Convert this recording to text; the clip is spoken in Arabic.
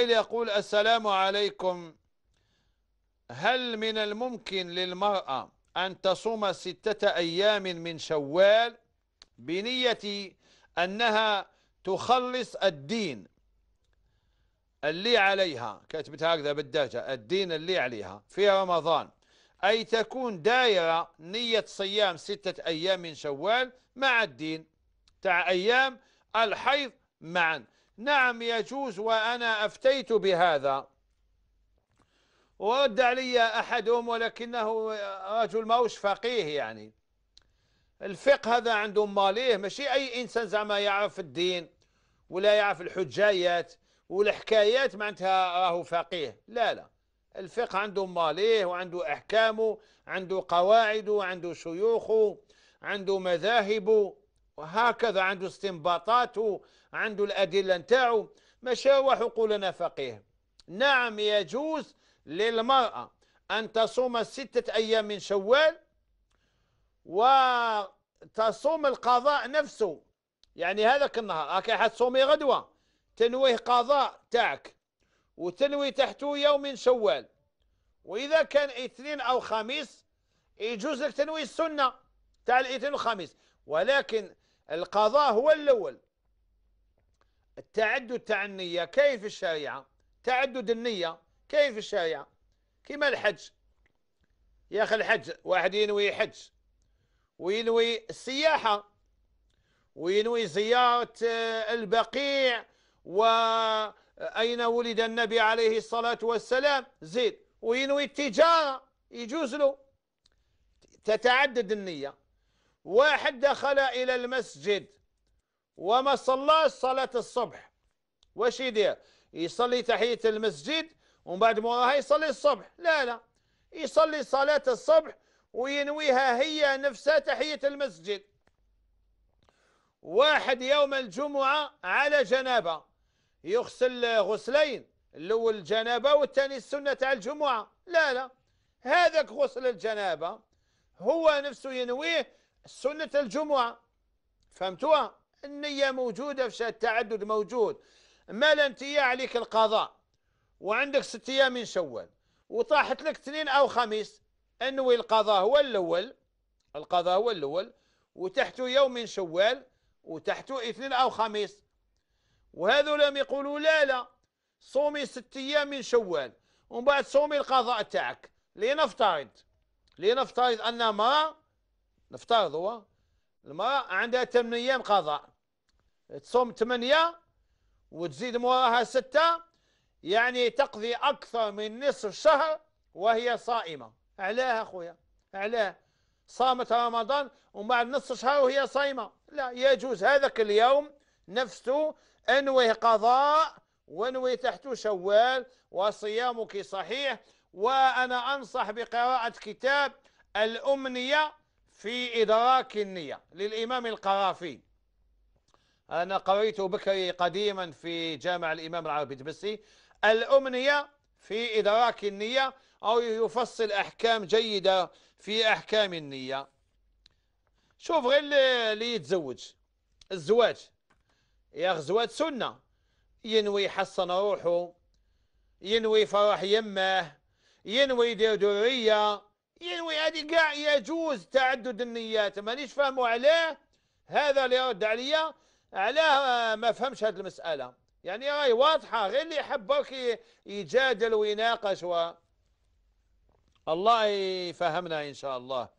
يقول السلام عليكم هل من الممكن للمرأة أن تصوم ستة أيام من شوال بنية أنها تخلص الدين اللي عليها كتبت هكذا بالدرجة الدين اللي عليها في رمضان أي تكون دائرة نية صيام ستة أيام من شوال مع الدين تاع أيام الحيض معا نعم يجوز وأنا أفتيت بهذا ورد علي أحدهم ولكنه رجل ماهوش فقيه يعني الفقه هذا عنده ماليه ماشي أي إنسان زعما يعرف الدين ولا يعرف الحجايات والحكايات معناتها راهو فقيه لا لا الفقه عنده ماليه وعنده أحكامه عنده قواعده عنده شيوخه عنده مذاهبه وهكذا عنده استنباطاته عنده الأدلة نتاعو مشى وحقوا لنا فقيه نعم يجوز للمرأة أن تصوم ستة أيام من شوال وتصوم القضاء نفسه يعني هذاك النهار هكا حتصومي غدوة تنويه قضاء تاعك وتنوي تحته يوم من شوال وإذا كان اثنين أو خميس يجوز لك تنوي السنة تاع الاثنين والخميس ولكن القضاء هو الأول التعدد تاع النية كيف الشريعة تعدد النية كيف الشريعة كما الحج يا أخي الحج واحد ينوي حج وينوي السياحة وينوي زيارة آه، البقيع وأين آه، ولد النبي عليه الصلاة والسلام زيد وينوي التجارة يجوز له تتعدد النية واحد دخل إلى المسجد وما صلاش صلاة الصبح واش يدير يصلي تحية المسجد ومن بعد موراها يصلي الصبح لا لا يصلي صلاة الصبح وينويها هي نفسها تحية المسجد واحد يوم الجمعة على جنابة يغسل غسلين الأول الجنابة والثاني السنة تاع الجمعة لا لا هذاك غسل الجنابة هو نفسه ينويه سنة الجمعة فهمتوها النية موجودة في شهر التعدد موجود ما لا انتهي عليك القضاء وعندك ست أيام من شوال وطاحت لك اثنين أو خميس انوي القضاء هو الأول القضاء هو الأول وتحته يوم من شوال وتحته اثنين أو خميس لم يقولوا لا لا صومي ست أيام من شوال ومن بعد صومي القضاء تاعك لنفترض لنفترض أن ما نفترضوا المرأة عندها 8 أيام قضاء تصوم 8 وتزيد موراها 6 يعني تقضي أكثر من نصف شهر وهي صائمة علاه أخويا علاه صامت رمضان ومن بعد نصف شهر وهي صايمة لا يجوز هذاك اليوم نفسه أنوي قضاء وانوي تحته شوال وصيامك صحيح وأنا أنصح بقراءة كتاب الأمنية في إدراك النية للإمام القرافي أنا قريت بكري قديما في جامع الإمام العربي الدبسي الأمنية في إدراك النية أو يفصل أحكام جيدة في أحكام النية شوف غير اللي يتزوج الزواج يا زواج سنة ينوي يحصن روحه ينوي فرح يماه ينوي يدير دريه ينوي هذه كاع يجوز تعدد النيات مانيش فاهمه علاه هذا اللي يرد عليا علاه آه، ما فهمش هذه المسألة يعني راهي واضحة غير اللي يحب يجادل ويناقش و الله يفهمنا إن شاء الله